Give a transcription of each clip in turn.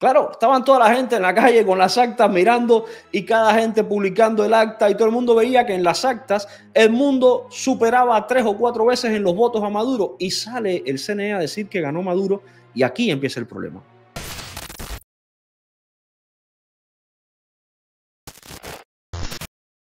Claro, estaban toda la gente en la calle con las actas mirando y cada gente publicando el acta y todo el mundo veía que en las actas el mundo superaba tres o cuatro veces en los votos a Maduro y sale el CNE a decir que ganó Maduro y aquí empieza el problema.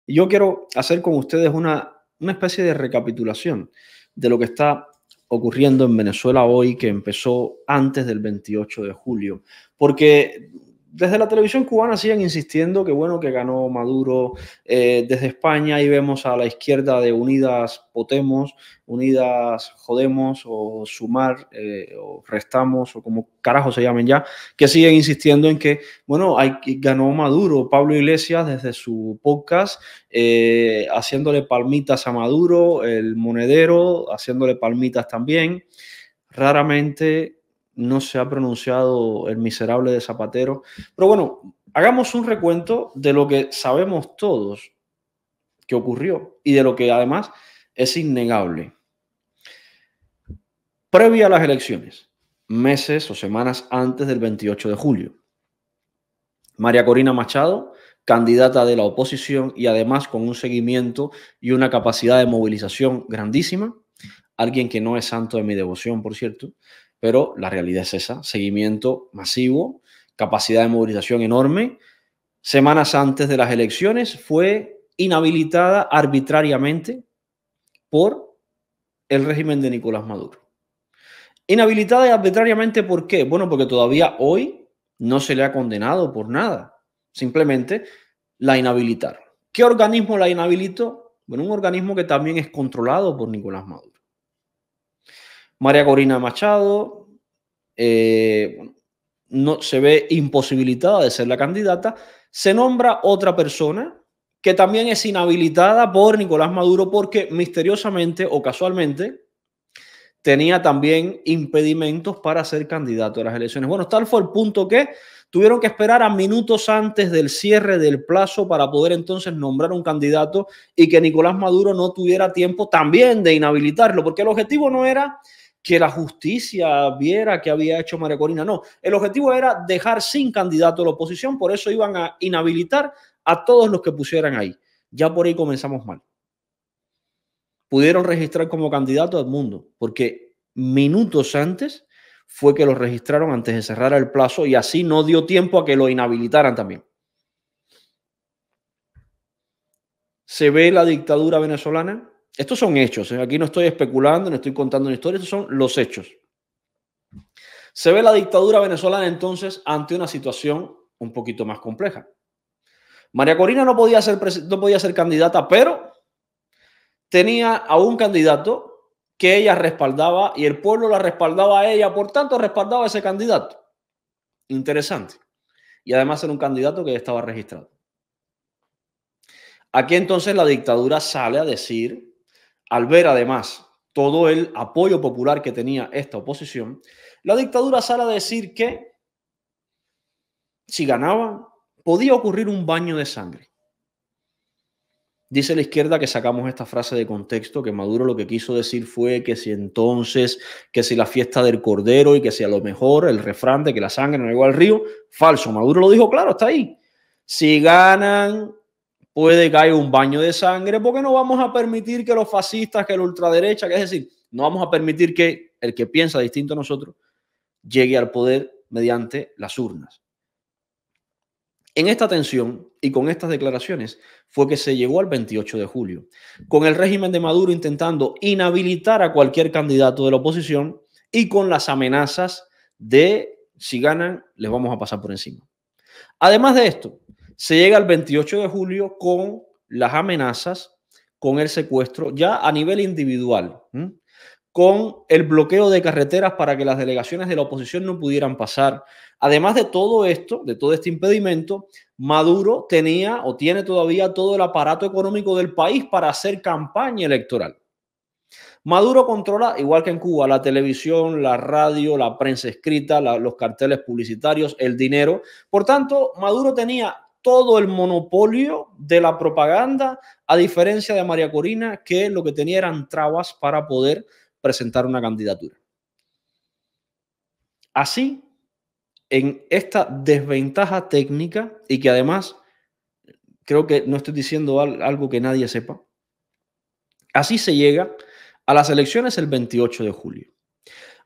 Yo quiero hacer con ustedes una, una especie de recapitulación de lo que está ocurriendo en Venezuela hoy que empezó antes del 28 de julio. Porque desde la televisión cubana siguen insistiendo que bueno, que ganó Maduro eh, desde España y vemos a la izquierda de Unidas Potemos, Unidas Jodemos o Sumar eh, o Restamos o como carajo se llamen ya, que siguen insistiendo en que bueno, hay, ganó Maduro, Pablo Iglesias desde su podcast eh, haciéndole palmitas a Maduro, el monedero haciéndole palmitas también. Raramente no se ha pronunciado el miserable de Zapatero. Pero bueno, hagamos un recuento de lo que sabemos todos que ocurrió y de lo que además es innegable. Previa a las elecciones, meses o semanas antes del 28 de julio, María Corina Machado, candidata de la oposición y además con un seguimiento y una capacidad de movilización grandísima, alguien que no es santo de mi devoción, por cierto, pero la realidad es esa, seguimiento masivo, capacidad de movilización enorme. Semanas antes de las elecciones fue inhabilitada arbitrariamente por el régimen de Nicolás Maduro. Inhabilitada arbitrariamente, ¿por qué? Bueno, porque todavía hoy no se le ha condenado por nada. Simplemente la inhabilitaron. ¿Qué organismo la inhabilitó? Bueno, un organismo que también es controlado por Nicolás Maduro. María Corina Machado eh, no, se ve imposibilitada de ser la candidata. Se nombra otra persona que también es inhabilitada por Nicolás Maduro porque misteriosamente o casualmente tenía también impedimentos para ser candidato a las elecciones. Bueno, tal fue el punto que tuvieron que esperar a minutos antes del cierre del plazo para poder entonces nombrar un candidato y que Nicolás Maduro no tuviera tiempo también de inhabilitarlo, porque el objetivo no era que la justicia viera que había hecho María Corina. No, el objetivo era dejar sin candidato a la oposición, por eso iban a inhabilitar a todos los que pusieran ahí. Ya por ahí comenzamos mal. Pudieron registrar como candidato a Edmundo, porque minutos antes fue que lo registraron antes de cerrar el plazo y así no dio tiempo a que lo inhabilitaran también. Se ve la dictadura venezolana estos son hechos. ¿eh? Aquí no estoy especulando, no estoy contando una historia. Estos son los hechos. Se ve la dictadura venezolana entonces ante una situación un poquito más compleja. María Corina no podía ser, no podía ser candidata, pero tenía a un candidato que ella respaldaba y el pueblo la respaldaba a ella, por tanto respaldaba a ese candidato. Interesante. Y además era un candidato que ya estaba registrado. Aquí entonces la dictadura sale a decir al ver además todo el apoyo popular que tenía esta oposición, la dictadura sale a decir que si ganaban podía ocurrir un baño de sangre. Dice la izquierda que sacamos esta frase de contexto, que Maduro lo que quiso decir fue que si entonces, que si la fiesta del cordero y que si a lo mejor el refrán de que la sangre no llegó al río, falso. Maduro lo dijo claro, está ahí. Si ganan, puede caer un baño de sangre, porque no vamos a permitir que los fascistas, que la ultraderecha, que es decir, no vamos a permitir que el que piensa distinto a nosotros llegue al poder mediante las urnas. En esta tensión y con estas declaraciones fue que se llegó al 28 de julio, con el régimen de Maduro intentando inhabilitar a cualquier candidato de la oposición y con las amenazas de si ganan les vamos a pasar por encima. Además de esto, se llega al 28 de julio con las amenazas, con el secuestro, ya a nivel individual, con el bloqueo de carreteras para que las delegaciones de la oposición no pudieran pasar. Además de todo esto, de todo este impedimento, Maduro tenía o tiene todavía todo el aparato económico del país para hacer campaña electoral. Maduro controla, igual que en Cuba, la televisión, la radio, la prensa escrita, los carteles publicitarios, el dinero. Por tanto, Maduro tenía todo el monopolio de la propaganda, a diferencia de María Corina, que lo que tenía eran trabas para poder presentar una candidatura. Así, en esta desventaja técnica, y que además creo que no estoy diciendo algo que nadie sepa, así se llega a las elecciones el 28 de julio.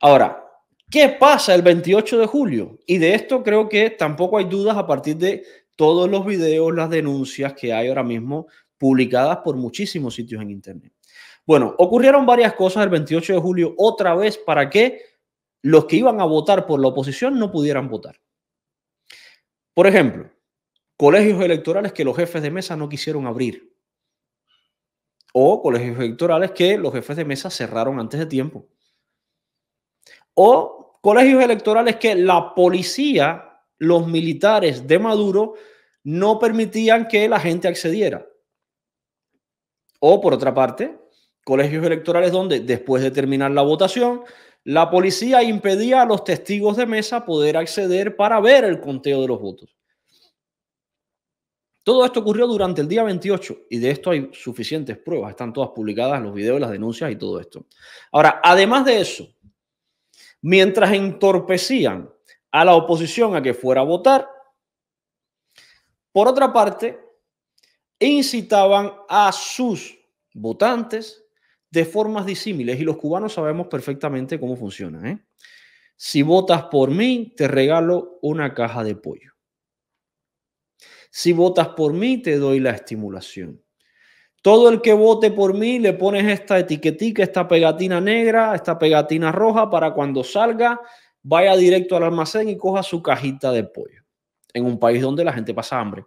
Ahora, ¿qué pasa el 28 de julio? Y de esto creo que tampoco hay dudas a partir de todos los videos, las denuncias que hay ahora mismo publicadas por muchísimos sitios en Internet. Bueno, ocurrieron varias cosas el 28 de julio otra vez para que los que iban a votar por la oposición no pudieran votar. Por ejemplo, colegios electorales que los jefes de mesa no quisieron abrir. O colegios electorales que los jefes de mesa cerraron antes de tiempo. O colegios electorales que la policía los militares de Maduro no permitían que la gente accediera. O por otra parte, colegios electorales donde después de terminar la votación, la policía impedía a los testigos de mesa poder acceder para ver el conteo de los votos. Todo esto ocurrió durante el día 28 y de esto hay suficientes pruebas, están todas publicadas, los videos, las denuncias y todo esto. Ahora, además de eso, mientras entorpecían a la oposición a que fuera a votar. Por otra parte, incitaban a sus votantes de formas disímiles y los cubanos sabemos perfectamente cómo funciona. ¿eh? Si votas por mí, te regalo una caja de pollo. Si votas por mí, te doy la estimulación. Todo el que vote por mí le pones esta etiquetica, esta pegatina negra, esta pegatina roja para cuando salga vaya directo al almacén y coja su cajita de pollo en un país donde la gente pasa hambre.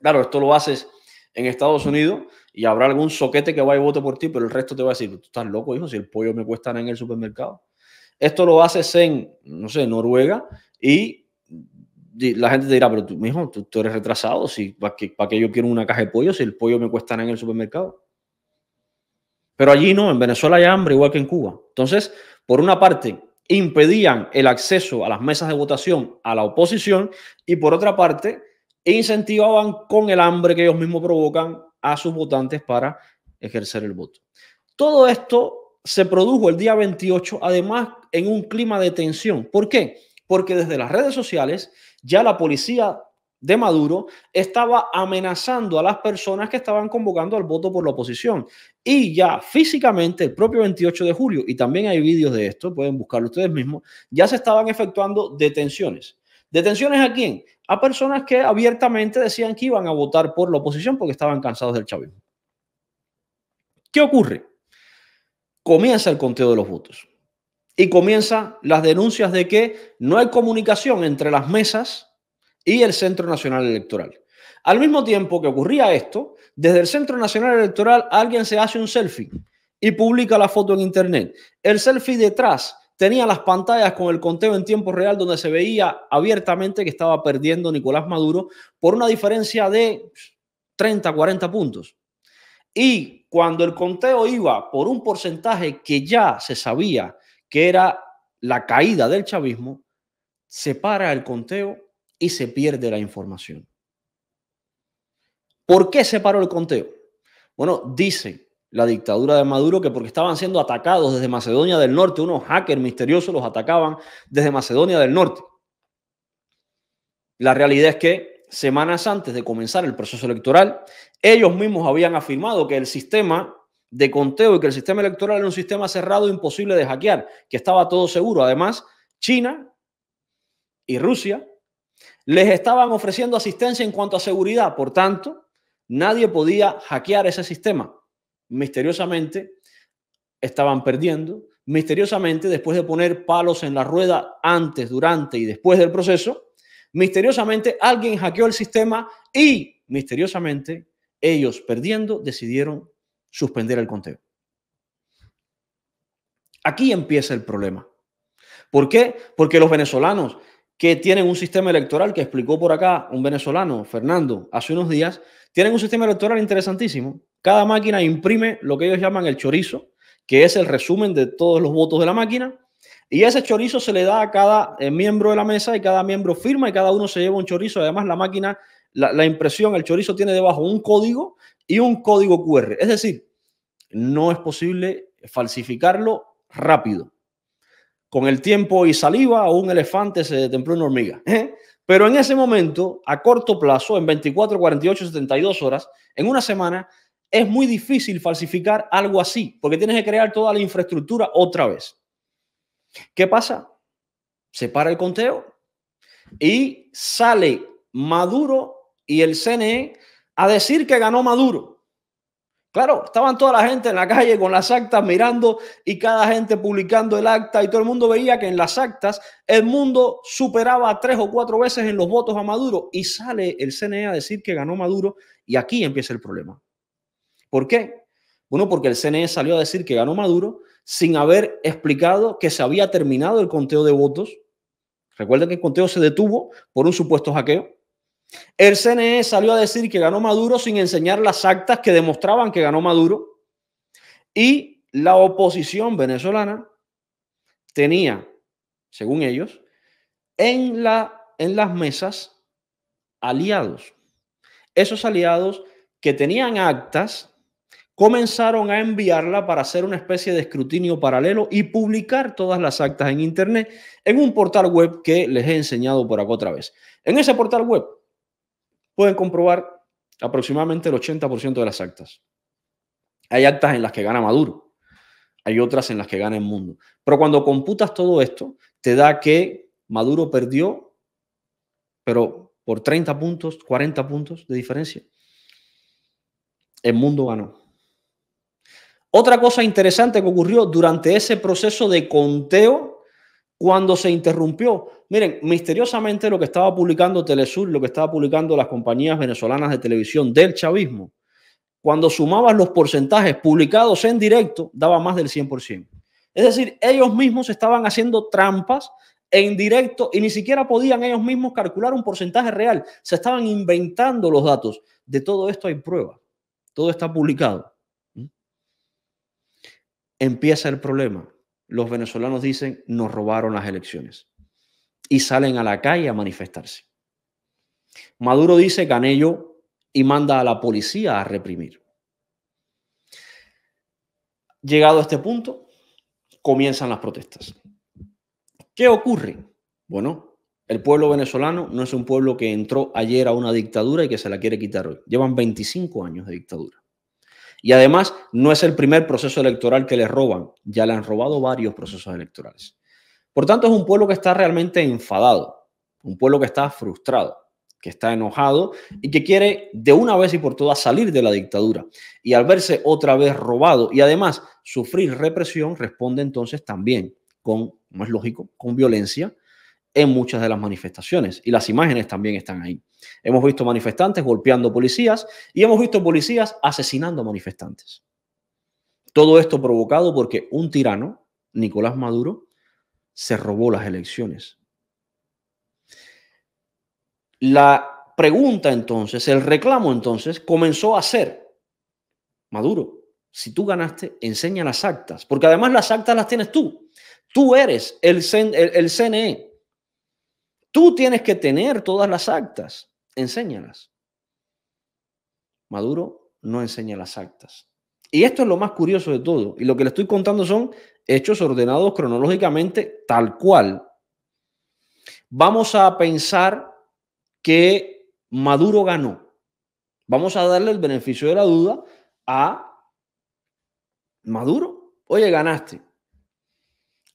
Claro, esto lo haces en Estados Unidos y habrá algún soquete que vaya y vote por ti, pero el resto te va a decir, tú estás loco, hijo, si el pollo me cuesta en el supermercado. Esto lo haces en, no sé, Noruega y la gente te dirá, pero tú, mijo, tú, eres retrasado, si, ¿para que ¿para qué yo quiero una caja de pollo si el pollo me cuesta en el supermercado? Pero allí no, en Venezuela hay hambre, igual que en Cuba. Entonces, por una parte, impedían el acceso a las mesas de votación a la oposición y por otra parte incentivaban con el hambre que ellos mismos provocan a sus votantes para ejercer el voto. Todo esto se produjo el día 28, además en un clima de tensión. ¿Por qué? Porque desde las redes sociales ya la policía de Maduro estaba amenazando a las personas que estaban convocando al voto por la oposición. Y ya físicamente el propio 28 de julio, y también hay vídeos de esto, pueden buscarlo ustedes mismos, ya se estaban efectuando detenciones. ¿Detenciones a quién? A personas que abiertamente decían que iban a votar por la oposición porque estaban cansados del chavismo. ¿Qué ocurre? Comienza el conteo de los votos. Y comienzan las denuncias de que no hay comunicación entre las mesas y el Centro Nacional Electoral. Al mismo tiempo que ocurría esto, desde el Centro Nacional Electoral alguien se hace un selfie y publica la foto en Internet. El selfie detrás tenía las pantallas con el conteo en tiempo real donde se veía abiertamente que estaba perdiendo Nicolás Maduro por una diferencia de 30, 40 puntos. Y cuando el conteo iba por un porcentaje que ya se sabía que era la caída del chavismo, se para el conteo y se pierde la información. ¿Por qué se paró el conteo? Bueno, dice la dictadura de Maduro que porque estaban siendo atacados desde Macedonia del Norte, unos hackers misteriosos los atacaban desde Macedonia del Norte. La realidad es que semanas antes de comenzar el proceso electoral, ellos mismos habían afirmado que el sistema de conteo y que el sistema electoral era un sistema cerrado imposible de hackear, que estaba todo seguro. Además, China y Rusia les estaban ofreciendo asistencia en cuanto a seguridad, por tanto, nadie podía hackear ese sistema. Misteriosamente, estaban perdiendo. Misteriosamente, después de poner palos en la rueda antes, durante y después del proceso, misteriosamente alguien hackeó el sistema y misteriosamente ellos perdiendo decidieron suspender el conteo. Aquí empieza el problema. ¿Por qué? Porque los venezolanos que tienen un sistema electoral que explicó por acá un venezolano, Fernando, hace unos días, tienen un sistema electoral interesantísimo. Cada máquina imprime lo que ellos llaman el chorizo, que es el resumen de todos los votos de la máquina, y ese chorizo se le da a cada eh, miembro de la mesa y cada miembro firma y cada uno se lleva un chorizo. Además, la máquina, la, impresión, el chorizo tiene debajo un código y un código QR. Es decir, no es posible falsificarlo rápido. Con el tiempo y saliva, un elefante se templó una hormiga. Pero en ese momento, a corto plazo, en 24, 48, 72 horas, en una semana, es muy difícil falsificar algo así, porque tienes que crear toda la infraestructura otra vez. ¿Qué pasa? Se para el conteo y sale Maduro y el CNE a decir que ganó Maduro. Claro, estaban toda la gente en la calle con las actas mirando y cada gente publicando el acta y todo el mundo veía que en las actas el mundo superaba tres o cuatro veces en los votos a Maduro y sale el CNE a decir que ganó Maduro y aquí empieza el problema. ¿Por qué? Bueno, porque el CNE salió a decir que ganó Maduro sin haber explicado que se había terminado el conteo de votos. Recuerden que el conteo se detuvo por un supuesto hackeo. El CNE salió a decir que ganó Maduro sin enseñar las actas que demostraban que ganó Maduro. Y la oposición venezolana tenía, según ellos, en, la, en las mesas aliados. Esos aliados que tenían actas comenzaron a enviarla para hacer una especie de escrutinio paralelo y publicar todas las actas en Internet en un portal web que les he enseñado por acá otra vez. En ese portal web pueden comprobar aproximadamente el 80% de las actas. Hay actas en las que gana Maduro, hay otras en las que gana el mundo. Pero cuando computas todo esto, te da que Maduro perdió, pero por 30 puntos, 40 puntos de diferencia. El mundo ganó. Otra cosa interesante que ocurrió durante ese proceso de conteo cuando se interrumpió, miren, misteriosamente lo que estaba publicando Telesur, lo que estaba publicando las compañías venezolanas de televisión del chavismo, cuando sumaban los porcentajes publicados en directo, daba más del 100%. Es decir, ellos mismos estaban haciendo trampas en directo y ni siquiera podían ellos mismos calcular un porcentaje real. Se estaban inventando los datos. De todo esto hay prueba. Todo está publicado. ¿Mm? Empieza el problema los venezolanos dicen, nos robaron las elecciones. Y salen a la calle a manifestarse. Maduro dice, gané yo y manda a la policía a reprimir. Llegado a este punto, comienzan las protestas. ¿Qué ocurre? Bueno, el pueblo venezolano no es un pueblo que entró ayer a una dictadura y que se la quiere quitar hoy. Llevan 25 años de dictadura. Y además, no es el primer proceso electoral que le roban, ya le han robado varios procesos electorales. Por tanto, es un pueblo que está realmente enfadado, un pueblo que está frustrado, que está enojado y que quiere de una vez y por todas salir de la dictadura. Y al verse otra vez robado y además sufrir represión, responde entonces también con, no es lógico, con violencia en muchas de las manifestaciones y las imágenes también están ahí. Hemos visto manifestantes golpeando policías y hemos visto policías asesinando manifestantes. Todo esto provocado porque un tirano, Nicolás Maduro, se robó las elecciones. La pregunta entonces, el reclamo entonces comenzó a ser, Maduro, si tú ganaste, enseña las actas, porque además las actas las tienes tú. Tú eres el, CNE, Tú tienes que tener todas las actas, enséñalas. Maduro no enseña las actas. Y esto es lo más curioso de todo. Y lo que le estoy contando son hechos ordenados cronológicamente tal cual. Vamos a pensar que Maduro ganó. Vamos a darle el beneficio de la duda a Maduro. Oye, ganaste.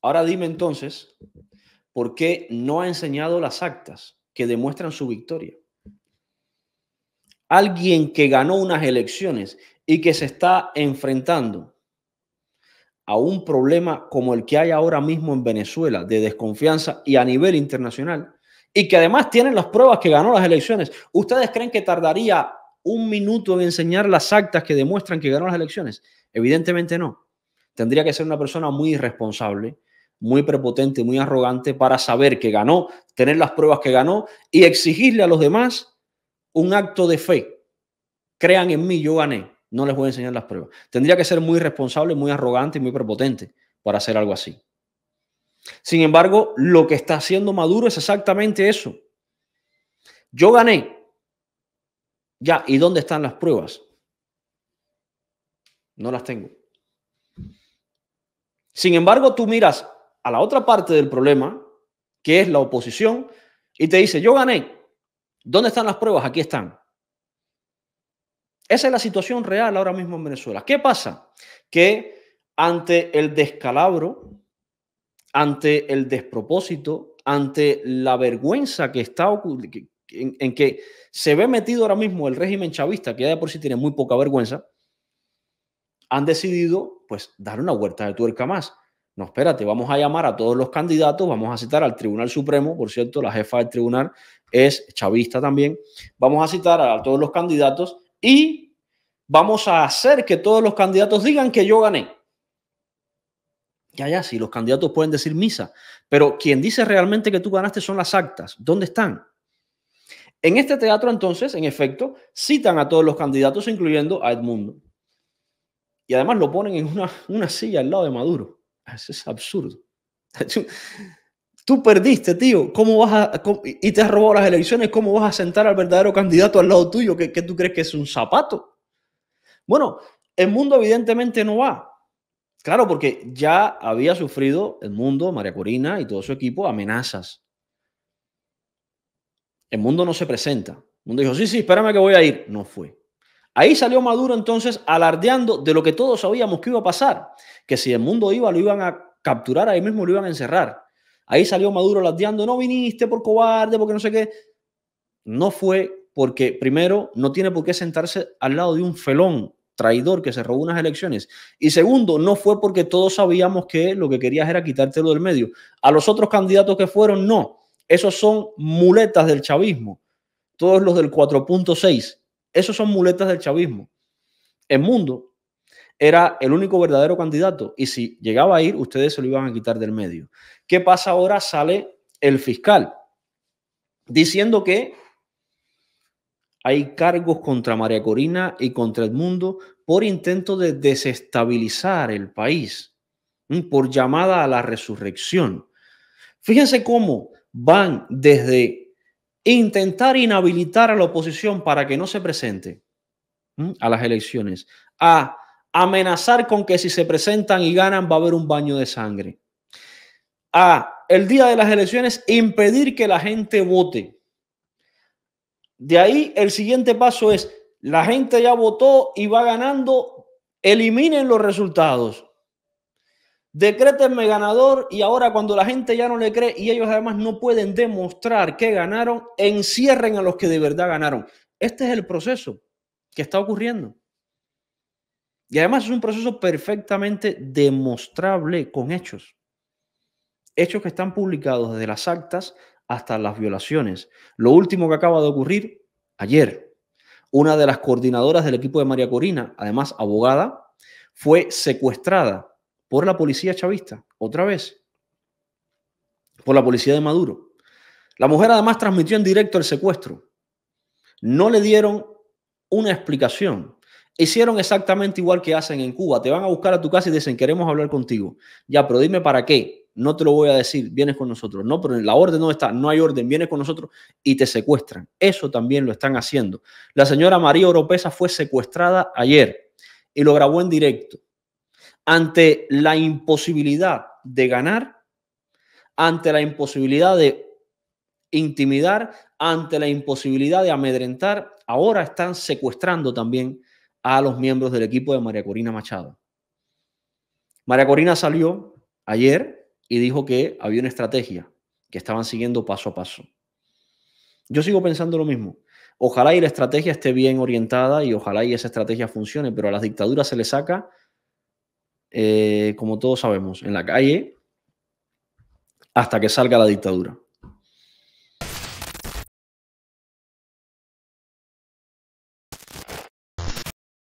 Ahora dime entonces, ¿Por qué no ha enseñado las actas que demuestran su victoria? Alguien que ganó unas elecciones y que se está enfrentando a un problema como el que hay ahora mismo en Venezuela de desconfianza y a nivel internacional, y que además tiene las pruebas que ganó las elecciones. ¿Ustedes creen que tardaría un minuto en enseñar las actas que demuestran que ganó las elecciones? Evidentemente no. Tendría que ser una persona muy irresponsable, muy prepotente, muy arrogante para saber que ganó, tener las pruebas que ganó y exigirle a los demás un acto de fe. Crean en mí, yo gané, no les voy a enseñar las pruebas. Tendría que ser muy responsable, muy arrogante y muy prepotente para hacer algo así. Sin embargo, lo que está haciendo Maduro es exactamente eso. Yo gané. Ya, ¿y dónde están las pruebas? No las tengo. Sin embargo, tú miras a la otra parte del problema, que es la oposición, y te dice, yo gané. ¿Dónde están las pruebas? Aquí están. Esa es la situación real ahora mismo en Venezuela. ¿Qué pasa? Que ante el descalabro, ante el despropósito, ante la vergüenza que está en, que se ve metido ahora mismo el régimen chavista, que ya de por sí tiene muy poca vergüenza, han decidido pues dar una vuelta de tuerca más no, espérate, vamos a llamar a todos los candidatos, vamos a citar al Tribunal Supremo, por cierto, la jefa del tribunal es chavista también, vamos a citar a todos los candidatos y vamos a hacer que todos los candidatos digan que yo gané. Ya, ya, sí, los candidatos pueden decir misa, pero quien dice realmente que tú ganaste son las actas. ¿Dónde están? En este teatro, entonces, en efecto, citan a todos los candidatos, incluyendo a Edmundo. Y además lo ponen en una, una silla al lado de Maduro. Eso es absurdo. Tú perdiste, tío. ¿Cómo vas a, y te has robado las elecciones. ¿Cómo vas a sentar al verdadero candidato al lado tuyo? que tú crees que es un zapato? Bueno, el mundo evidentemente no va. Claro, porque ya había sufrido el mundo, María Corina y todo su equipo, amenazas. El mundo no se presenta. El mundo dijo, sí, sí, espérame que voy a ir. No fue. Ahí salió Maduro entonces alardeando de lo que todos sabíamos que iba a pasar, que si el mundo iba, lo iban a capturar, ahí mismo lo iban a encerrar. Ahí salió Maduro alardeando, no viniste por cobarde, porque no sé qué. No fue porque, primero, no tiene por qué sentarse al lado de un felón traidor que se robó unas elecciones. Y segundo, no fue porque todos sabíamos que lo que querías era quitártelo del medio. A los otros candidatos que fueron, no. Esos son muletas del chavismo. Todos los del 4.6 esos son muletas del chavismo. El mundo era el único verdadero candidato y si llegaba a ir, ustedes se lo iban a quitar del medio. ¿Qué pasa ahora? Sale el fiscal diciendo que hay cargos contra María Corina y contra el mundo por intento de desestabilizar el país, por llamada a la resurrección. Fíjense cómo van desde intentar inhabilitar a la oposición para que no se presente a las elecciones, a amenazar con que si se presentan y ganan va a haber un baño de sangre, a el día de las elecciones impedir que la gente vote. De ahí el siguiente paso es, la gente ya votó y va ganando, eliminen los resultados. Decrétenme ganador y ahora cuando la gente ya no le cree y ellos además no pueden demostrar que ganaron, encierren a los que de verdad ganaron. Este es el proceso que está ocurriendo. Y además es un proceso perfectamente demostrable con hechos. Hechos que están publicados desde las actas hasta las violaciones. Lo último que acaba de ocurrir ayer, una de las coordinadoras del equipo de María Corina, además abogada, fue secuestrada por la policía chavista, otra vez, por la policía de Maduro. La mujer además transmitió en directo el secuestro. No le dieron una explicación. Hicieron exactamente igual que hacen en Cuba. Te van a buscar a tu casa y dicen, queremos hablar contigo. Ya, pero dime para qué. No te lo voy a decir, vienes con nosotros. No, pero la orden no está, no hay orden, vienes con nosotros y te secuestran. Eso también lo están haciendo. La señora María Oropesa fue secuestrada ayer y lo grabó en directo ante la imposibilidad de ganar, ante la imposibilidad de intimidar, ante la imposibilidad de amedrentar, ahora están secuestrando también a los miembros del equipo de María Corina Machado. María Corina salió ayer y dijo que había una estrategia que estaban siguiendo paso a paso. Yo sigo pensando lo mismo. Ojalá y la estrategia esté bien orientada y ojalá y esa estrategia funcione, pero a las dictaduras se les saca eh, como todos sabemos, en la calle hasta que salga la dictadura.